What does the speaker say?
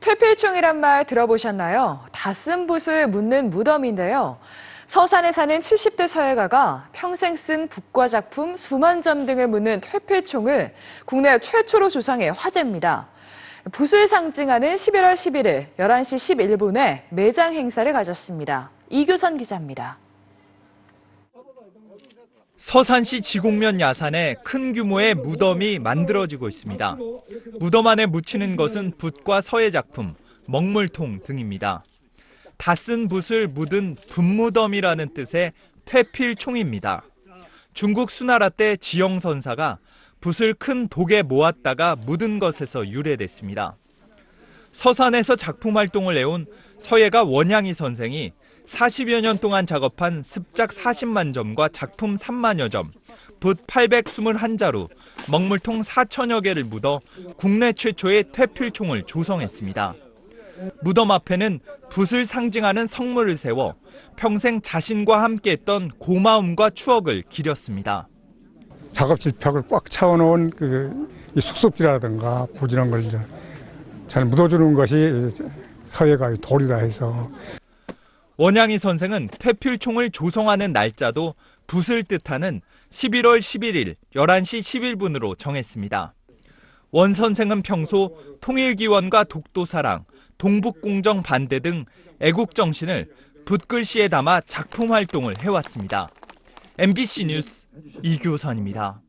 퇴필충이란 말 들어보셨나요? 다 쓴 붓을 묻는 무덤인데요. 서산에 사는 70대 서예가가 평생 쓴 북과 작품 수만 점 등을 묻는 퇴필총을 국내 최초로 조상해 화제입니다. 붓을 상징하는 11월 11일 11시 11분에 매장 행사를 가졌습니다. 이규선 기자입니다. 서산시 지곡면 야산에 큰 규모의 무덤이 만들어지고 있습니다. 무덤 안에 묻히는 것은 붓과 서예 작품, 먹물통 등입니다. 다 쓴 붓을 묻은 붓무덤이라는 뜻의 퇴필총입니다. 중국 수나라 때 지영 선사가 붓을 큰 독에 모았다가 묻은 것에서 유래됐습니다. 서산에서 작품 활동을 해온 서예가 원양이 선생이 40여 년 동안 작업한 습작 40만 점과 작품 3만여 점, 붓 821자루, 먹물통 4천여 개를 묻어 국내 최초의 퇴필총을 조성했습니다. 무덤 앞에는 붓을 상징하는 성물을 세워 평생 자신과 함께했던 고마움과 추억을 기렸습니다. 작업 지평을 꽉 차워놓은 그 숙속지라든가 부지런 걸잘 묻어주는 것이 사회가 도리라 해서 원양이 선생은 퇴필총을 조성하는 날짜도 붓을 뜻하는 11월 11일 11시 11분으로 정했습니다. 원 선생은 평소 통일기원과 독도사랑, 동북공정 반대 등 애국정신을 붓글씨에 담아 작품 활동을 해왔습니다. MBC 뉴스 이교선입니다.